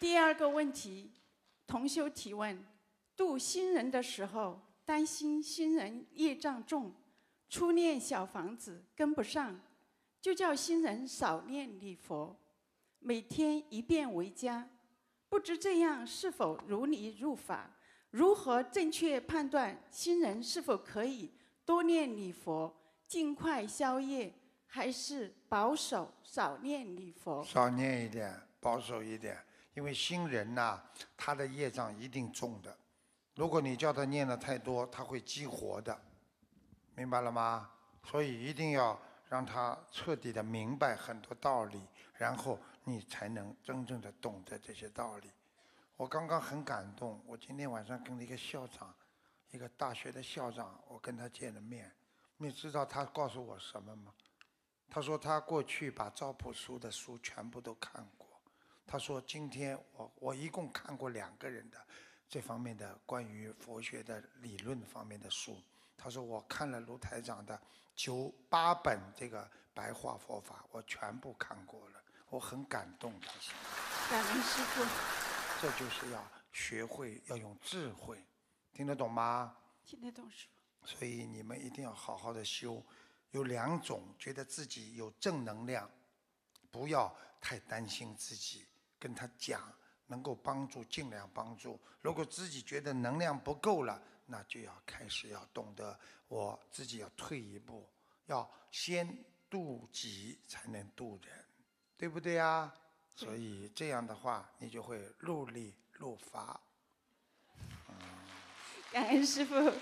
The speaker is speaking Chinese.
第二个问题，同修提问：度新人的时候，担心新人业障重，初念小房子跟不上，就叫新人少念礼佛，每天一遍为佳。不知这样是否如理入法？如何正确判断新人是否可以多念礼佛，尽快消业，还是保守少念礼佛？少念一点，保守一点。因为新人呐，他的业障一定重的。如果你叫他念的太多，他会激活的，明白了吗？所以一定要让他彻底的明白很多道理，然后你才能真正的懂得这些道理。我刚刚很感动，我今天晚上跟一个校长，一个大学的校长，我跟他见了面。你知道他告诉我什么吗？他说他过去把赵朴书的书全部都看过。他说：“今天我我一共看过两个人的这方面的关于佛学的理论方面的书。他说我看了卢台长的九八本这个白话佛法，我全部看过了，我很感动。感恩师父，这就是要学会要用智慧，听得懂吗？听得懂师父。所以你们一定要好好的修。有两种觉得自己有正能量，不要太担心自己。”跟他讲，能够帮助尽量帮助。如果自己觉得能量不够了，那就要开始要懂得，我自己要退一步，要先渡己才能渡人，对不对啊？所以这样的话，你就会入理入法。感恩师傅。